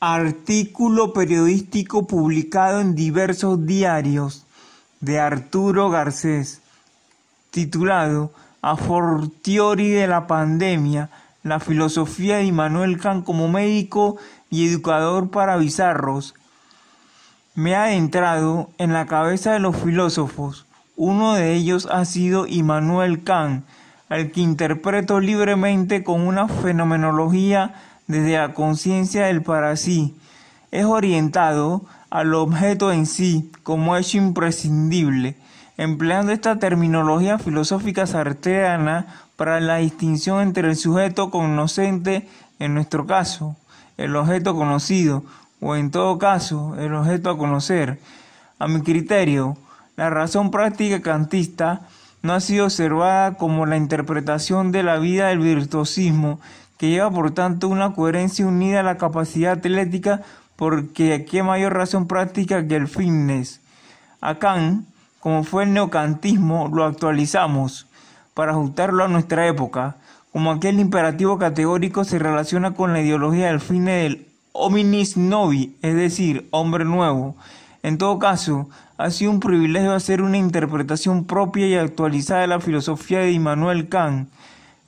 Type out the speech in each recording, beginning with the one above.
Artículo periodístico publicado en diversos diarios de Arturo Garcés, titulado A fortiori de la pandemia, la filosofía de Immanuel Kant como médico y educador para bizarros. Me ha entrado en la cabeza de los filósofos. Uno de ellos ha sido Immanuel Kant, al que interpreto libremente con una fenomenología desde la conciencia del para sí, es orientado al objeto en sí como hecho imprescindible, empleando esta terminología filosófica sartreana para la distinción entre el sujeto conocente, en nuestro caso, el objeto conocido, o en todo caso, el objeto a conocer. A mi criterio, la razón práctica cantista no ha sido observada como la interpretación de la vida del virtuosismo que lleva por tanto una coherencia unida a la capacidad atlética porque qué mayor razón práctica que el fitness. Kant, como fue el neocantismo, lo actualizamos para ajustarlo a nuestra época, como aquel imperativo categórico se relaciona con la ideología del fitness del hominis novi, es decir, hombre nuevo. En todo caso, ha sido un privilegio hacer una interpretación propia y actualizada de la filosofía de Immanuel Kant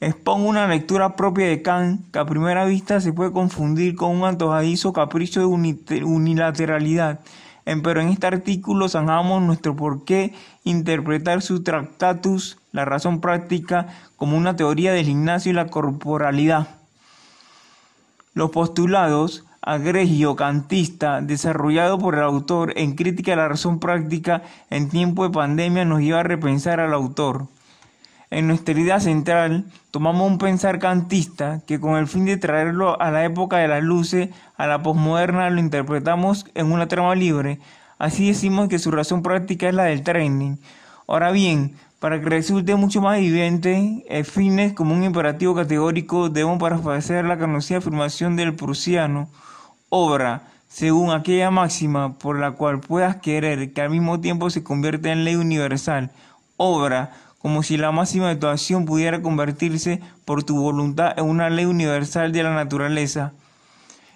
Expongo una lectura propia de Kant que a primera vista se puede confundir con un antojadizo capricho de unilateralidad. Pero en este artículo zanjamos nuestro por qué interpretar su Tractatus, la razón práctica, como una teoría del gimnasio y la corporalidad. Los postulados agregio-cantista desarrollado por el autor en crítica a la razón práctica en tiempo de pandemia nos lleva a repensar al autor. En nuestra idea central tomamos un pensar cantista que con el fin de traerlo a la época de las luces, a la posmoderna, lo interpretamos en una trama libre. Así decimos que su razón práctica es la del training. Ahora bien, para que resulte mucho más evidente, el fines como un imperativo categórico debemos parafrasear la conocida afirmación del prusiano, obra, según aquella máxima por la cual puedas querer que al mismo tiempo se convierta en ley universal, obra, como si la máxima de tu acción pudiera convertirse por tu voluntad en una ley universal de la naturaleza.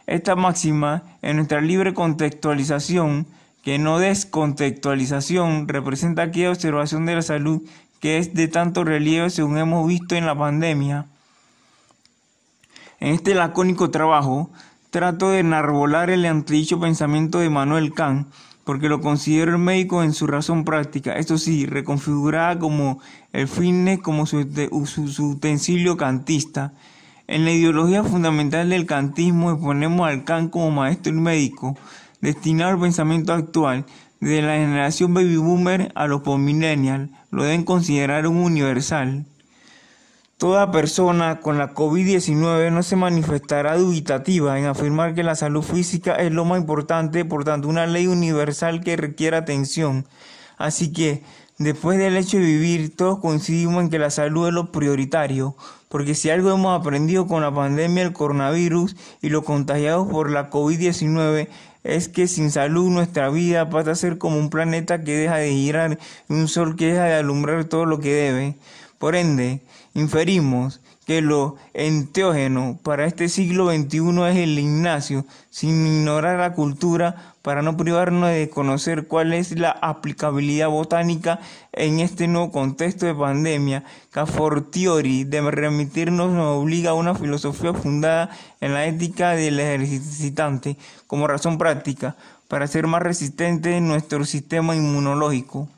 Esta máxima, en nuestra libre contextualización, que no descontextualización, representa aquella observación de la salud que es de tanto relieve según hemos visto en la pandemia. En este lacónico trabajo, trato de enarbolar el antidicho pensamiento de Manuel Kant, porque lo considero el médico en su razón práctica, esto sí, reconfigurada como el fitness como su, utensilio cantista. En la ideología fundamental del cantismo exponemos al can como maestro y médico, destinado al pensamiento actual, de la generación baby boomer a los millennials lo deben considerar un universal. Toda persona con la COVID-19 no se manifestará dubitativa en afirmar que la salud física es lo más importante, por tanto, una ley universal que requiere atención. Así que, después del hecho de vivir, todos coincidimos en que la salud es lo prioritario, porque si algo hemos aprendido con la pandemia del coronavirus y los contagiados por la COVID-19 es que sin salud nuestra vida pasa a ser como un planeta que deja de girar y un sol que deja de alumbrar todo lo que debe. Por ende, inferimos que lo enteógeno para este siglo XXI es el Ignacio, sin ignorar la cultura, para no privarnos de conocer cuál es la aplicabilidad botánica en este nuevo contexto de pandemia, que a fortiori de remitirnos nos obliga a una filosofía fundada en la ética del ejercitante como razón práctica, para ser más resistente en nuestro sistema inmunológico.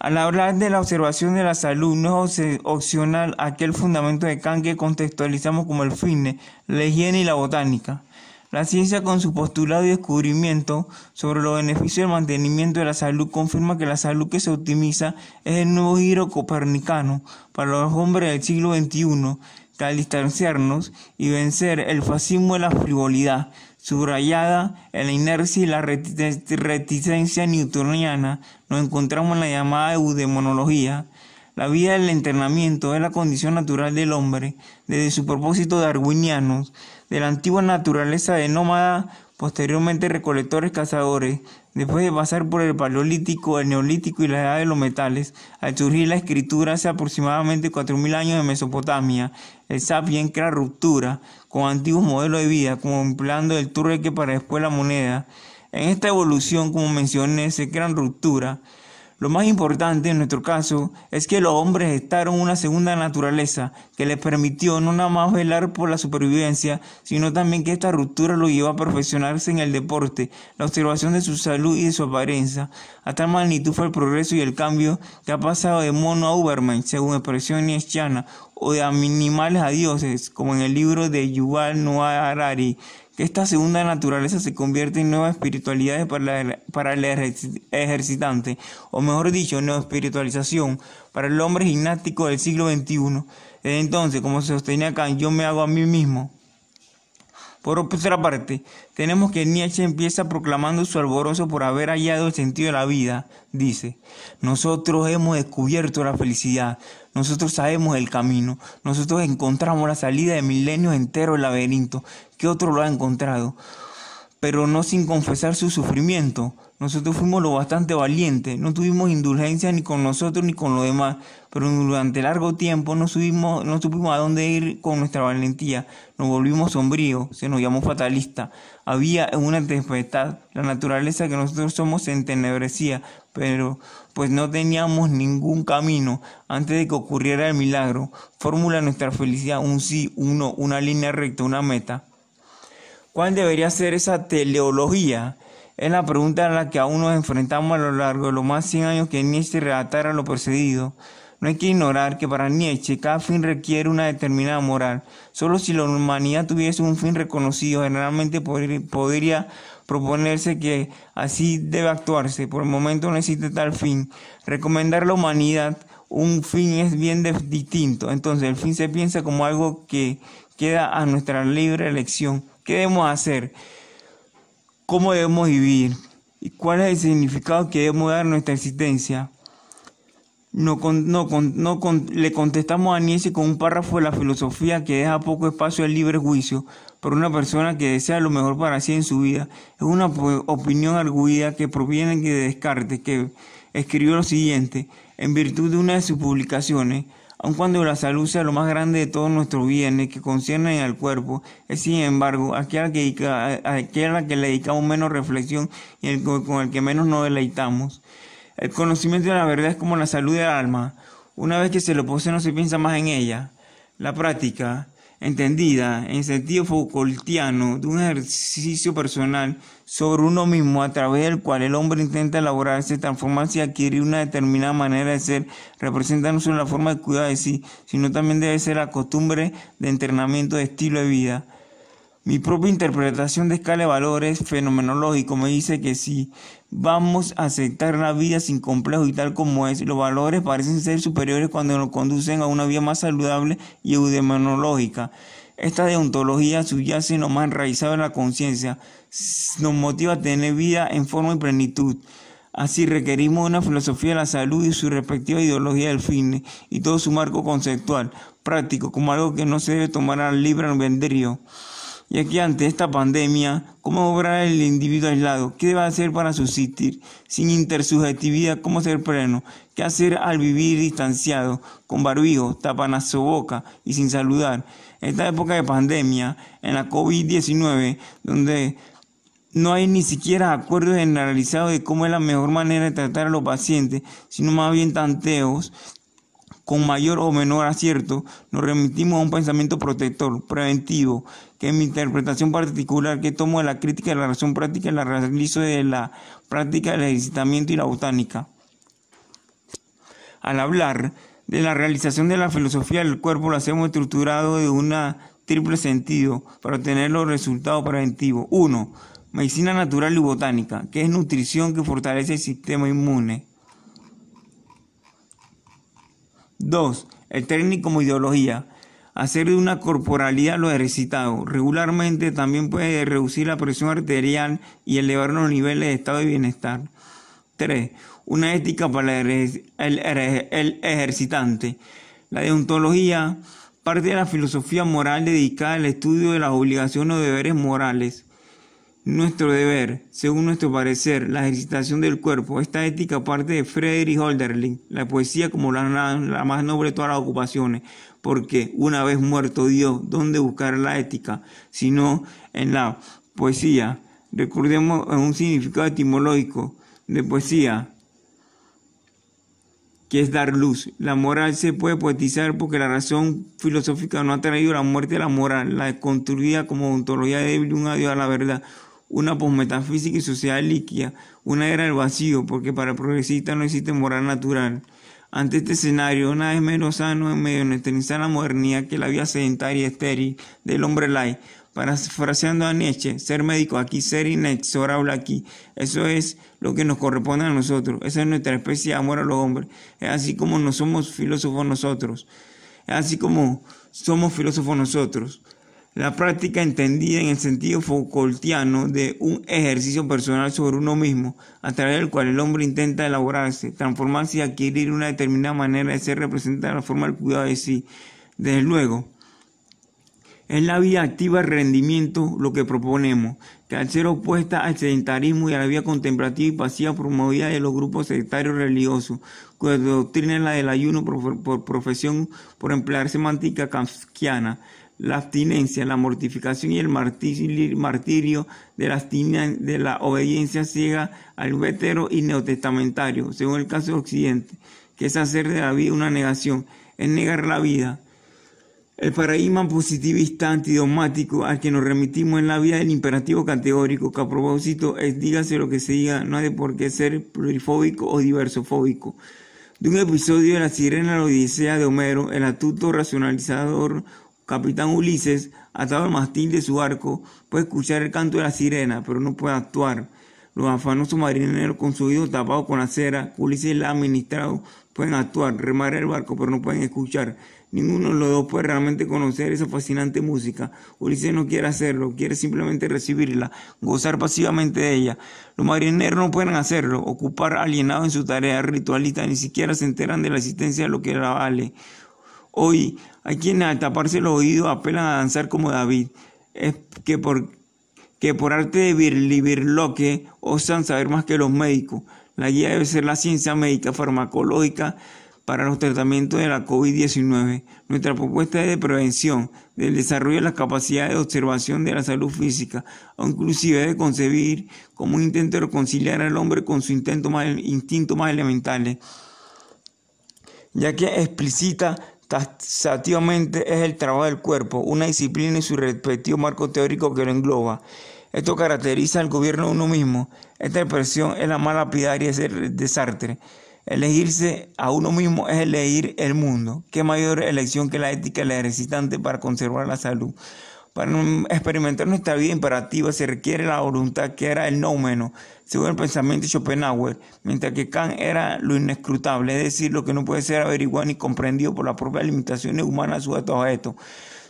Al hablar de la observación de la salud, no es opcional aquel fundamento de Kant que contextualizamos como el fitness, la higiene y la botánica. La ciencia con su postulado y descubrimiento sobre los beneficios del mantenimiento de la salud confirma que la salud que se optimiza es el nuevo giro copernicano para los hombres del siglo XXI, al distanciarnos y vencer el fascismo y la frivolidad, subrayada en la inercia y la reticencia newtoniana, nos encontramos en la llamada eudemonología. La vida del entrenamiento es la condición natural del hombre, desde su propósito darwiniano, de la antigua naturaleza de nómada, posteriormente recolectores, cazadores, Después de pasar por el paleolítico, el neolítico y la edad de los metales, al surgir la escritura hace aproximadamente 4.000 años en Mesopotamia, el sapien crea ruptura con antiguos modelos de vida, como empleando el turque para después la moneda. En esta evolución, como mencioné, se crean ruptura. Lo más importante en nuestro caso es que los hombres estaron una segunda naturaleza que les permitió no nada más velar por la supervivencia, sino también que esta ruptura lo llevó a perfeccionarse en el deporte, la observación de su salud y de su apariencia. A tal magnitud fue el progreso y el cambio que ha pasado de mono a Uberman, según expresión niestiana, o de animales a dioses, como en el libro de Yuval Noah Harari, que esta segunda naturaleza se convierte en nueva espiritualidad para, para el ejercitante, o mejor dicho, nueva espiritualización para el hombre gimnástico del siglo XXI. Desde entonces, como se sostiene acá, yo me hago a mí mismo. Por otra parte, tenemos que Nietzsche empieza proclamando su alborozo por haber hallado el sentido de la vida. Dice, nosotros hemos descubierto la felicidad, nosotros sabemos el camino, nosotros encontramos la salida de milenios enteros del laberinto. ¿Qué otro lo ha encontrado? pero no sin confesar su sufrimiento. Nosotros fuimos lo bastante valientes, no tuvimos indulgencia ni con nosotros ni con los demás, pero durante largo tiempo no, subimos, no supimos a dónde ir con nuestra valentía, nos volvimos sombríos, se nos llamó fatalista. Había una tempestad, la naturaleza que nosotros somos se entenebrecía, pero pues no teníamos ningún camino antes de que ocurriera el milagro. Fórmula nuestra felicidad, un sí, uno, una línea recta, una meta. ¿Cuál debería ser esa teleología? Es la pregunta a la que aún nos enfrentamos a lo largo de los más 100 años que Nietzsche relatara lo precedido. No hay que ignorar que para Nietzsche cada fin requiere una determinada moral. Solo si la humanidad tuviese un fin reconocido, generalmente podría proponerse que así debe actuarse. Por el momento no existe tal fin. Recomendar la humanidad un fin es bien distinto. Entonces el fin se piensa como algo que queda a nuestra libre elección. ¿Qué debemos hacer? ¿Cómo debemos vivir? ¿Y cuál es el significado que debemos dar a nuestra existencia? No, le contestamos a Nietzsche con un párrafo de la filosofía que deja poco espacio al libre juicio, por una persona que desea lo mejor para sí en su vida. Es una opinión arguida que proviene de Descartes, que escribió lo siguiente, en virtud de una de sus publicaciones, Aun cuando la salud sea lo más grande de todos nuestros bienes que conciernen al cuerpo, es sin embargo aquella que, la que le dedicamos menos reflexión y con el que menos nos deleitamos. El conocimiento de la verdad es como la salud del alma. Una vez que se lo posee no se piensa más en ella. La práctica entendida en sentido Foucaultiano de un ejercicio personal sobre uno mismo a través del cual el hombre intenta elaborarse, transformarse y adquirir una determinada manera de ser, representa no solo la forma de cuidar de sí, sino también debe ser la costumbre de entrenamiento de estilo de vida. Mi propia interpretación de escala de valores fenomenológico me dice que si vamos a aceptar la vida sin complejo y tal como es, los valores parecen ser superiores cuando nos conducen a una vida más saludable y eudemonológica. Esta deontología subyace en lo más enraizado en la conciencia, nos motiva a tener vida en forma y plenitud. Así requerimos una filosofía de la salud y su respectiva ideología del fin y todo su marco conceptual, práctico, como algo que no se debe tomar al libre albedrío. Y aquí ante esta pandemia, ¿cómo obrar el individuo aislado? ¿Qué debe hacer para subsistir? Sin intersubjetividad, ¿cómo ser pleno? ¿Qué hacer al vivir distanciado, con barbijo, a su boca y sin saludar? En esta época de pandemia, en la COVID-19, donde no hay ni siquiera acuerdos generalizados de cómo es la mejor manera de tratar a los pacientes, sino más bien tanteos con mayor o menor acierto, nos remitimos a un pensamiento protector, preventivo, que es mi interpretación particular que tomo de la crítica de la razón práctica y la realizo de la práctica del ejercitamiento y la botánica. Al hablar de la realización de la filosofía del cuerpo, lo hacemos estructurado de un triple sentido para obtener los resultados preventivos. Uno, Medicina natural y botánica, que es nutrición que fortalece el sistema inmune. 2. El técnico como ideología. Hacer de una corporalidad lo ejercitado. Regularmente también puede reducir la presión arterial y elevar los niveles de estado de bienestar. 3. Una ética para el ejercitante. La deontología parte de la filosofía moral dedicada al estudio de las obligaciones o deberes morales nuestro deber, según nuestro parecer, la ejercitación del cuerpo. Esta ética parte de Friedrich Holderlin, la poesía como la, más noble de todas las ocupaciones, porque una vez muerto Dios, ¿dónde buscar la ética? Sino en la poesía. Recordemos un significado etimológico de poesía, que es dar luz. La moral se puede poetizar porque la razón filosófica no ha traído la muerte de la moral, la construida como ontología débil un adiós a la verdad una posmetafísica pues, y social líquida, una era del vacío, porque para el progresista no existe moral natural. Ante este escenario, una es menos sano en medio de nuestra insana modernidad que la vida sedentaria y estéril del hombre light, parafraseando a Nietzsche, ser médico aquí, ser inexorable aquí, eso es lo que nos corresponde a nosotros, esa es nuestra especie de amor a los hombres, es así como no somos filósofos nosotros, es así como somos filósofos nosotros la práctica entendida en el sentido Foucaultiano de un ejercicio personal sobre uno mismo, a través del cual el hombre intenta elaborarse, transformarse y adquirir una determinada manera de ser representada la forma del cuidado de sí. Desde luego, es la vida activa rendimiento lo que proponemos, que al ser opuesta al sedentarismo y a la vida contemplativa y pasiva promovida de los grupos sectarios religiosos, cuya doctrina es la del ayuno por, profesión por emplear semántica kafkiana la abstinencia, la mortificación y el martirio de la, obediencia ciega al vetero y neotestamentario, según el caso de Occidente, que es hacer de la vida una negación, es negar la vida. El paradigma positivista antidogmático al que nos remitimos en la vida del imperativo categórico, que a propósito es dígase lo que se diga, no hay de por qué ser plurifóbico o diversofóbico. De un episodio de La Sirena la Odisea de Homero, el atuto racionalizador capitán Ulises, atado al mastil de su arco, puede escuchar el canto de la sirena, pero no puede actuar. Los afanosos marineros con su oído tapado con la cera, Ulises la administrado, pueden actuar, remar el barco, pero no pueden escuchar. Ninguno de los dos puede realmente conocer esa fascinante música. Ulises no quiere hacerlo, quiere simplemente recibirla, gozar pasivamente de ella. Los marineros no pueden hacerlo, ocupar alienados en su tarea ritualista, ni siquiera se enteran de la existencia de lo que la vale. Hoy hay quienes al taparse los oídos apelan a danzar como David. Es que por, que por arte de que osan saber más que los médicos. La guía debe ser la ciencia médica farmacológica para los tratamientos de la COVID-19. Nuestra propuesta es de prevención, del desarrollo de las capacidades de observación de la salud física, o inclusive de concebir como un intento de reconciliar al hombre con su intento más, instinto más elementales, ya que explicita Taxativamente es el trabajo del cuerpo, una disciplina y su respectivo marco teórico que lo engloba. Esto caracteriza al gobierno de uno mismo. Esta expresión es la más lapidaria es el desastre. Elegirse a uno mismo es elegir el mundo. ¿Qué mayor elección que la ética la ejercitante para conservar la salud? Para experimentar nuestra vida imperativa se requiere la voluntad que era el menos, según el pensamiento de Schopenhauer, mientras que Kant era lo inescrutable, es decir, lo que no puede ser averiguado ni comprendido por las propias limitaciones humanas sujetas a esto.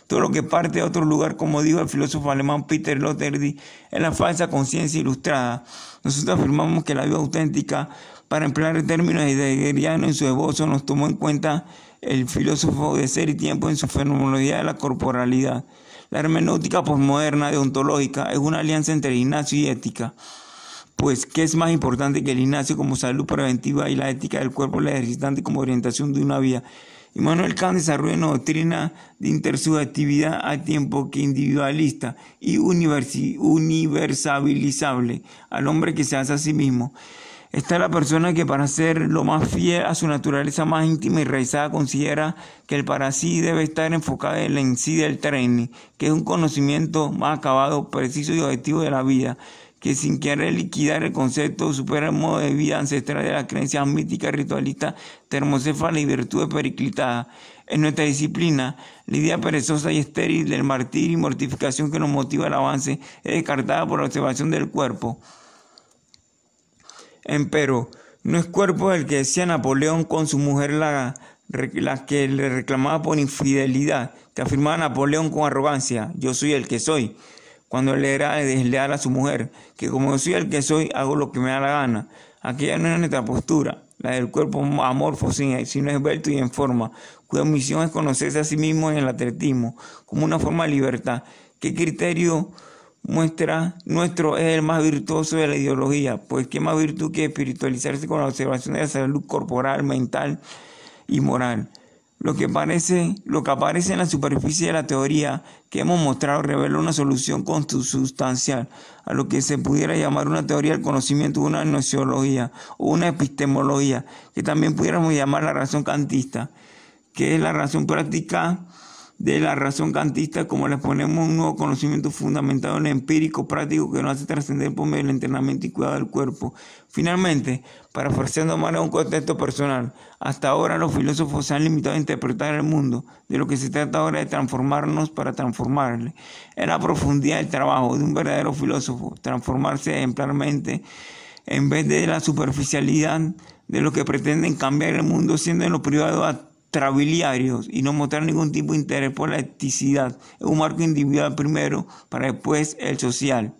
Todo lo que parte de otro lugar, como dijo el filósofo alemán Peter Loterdi, es la falsa conciencia ilustrada. Nosotros afirmamos que la vida auténtica, para emplear el términos heideggeriano en su esbozo, nos tomó en cuenta el filósofo de ser y tiempo en su fenomenología de la corporalidad. La hermenéutica postmoderna deontológica es una alianza entre Ignacio y ética. Pues, ¿qué es más importante que el Ignacio como salud preventiva y la ética del cuerpo la ejercitante como orientación de una vida? Manuel Kant desarrolla una doctrina de intersubjetividad a tiempo que individualista y universalizable al hombre que se hace a sí mismo. Está la persona que para ser lo más fiel a su naturaleza más íntima y realizada considera que el para sí debe estar enfocado en la en sí del training, que es un conocimiento más acabado, preciso y objetivo de la vida, que sin querer liquidar el concepto supera el modo de vida ancestral de las creencias míticas, ritualistas, termocéfalas y virtudes periclitadas. En nuestra disciplina, la idea perezosa y estéril del martirio y mortificación que nos motiva el avance es descartada por la observación del cuerpo. Empero, no es cuerpo el que decía Napoleón con su mujer la, la que le reclamaba por infidelidad, que afirmaba Napoleón con arrogancia, yo soy el que soy, cuando le era desleal a su mujer, que como yo soy el que soy, hago lo que me da la gana. Aquella no es nuestra postura, la del cuerpo amorfo, sino esbelto y en forma, cuya misión es conocerse a sí mismo en el atletismo, como una forma de libertad. ¿Qué criterio? muestra nuestro es el más virtuoso de la ideología, pues qué más virtud que espiritualizarse con la observación de la salud corporal, mental y moral. Lo que, parece, lo que aparece en la superficie de la teoría que hemos mostrado revela una solución consustancial a lo que se pudiera llamar una teoría del conocimiento, una nociología o una epistemología, que también pudiéramos llamar la razón cantista, que es la razón práctica de la razón cantista, como les ponemos un nuevo conocimiento fundamentado en empírico práctico que nos hace trascender por medio del entrenamiento y cuidado del cuerpo. Finalmente, para para más a un contexto personal, hasta ahora los filósofos se han limitado a interpretar el mundo, de lo que se trata ahora de transformarnos para transformarle. Es la profundidad del trabajo de un verdadero filósofo, transformarse ejemplarmente en vez de la superficialidad de lo que pretenden cambiar el mundo siendo en lo privado trabiliarios y no mostrar ningún tipo de interés por la eticidad. Es un marco individual primero para después el social.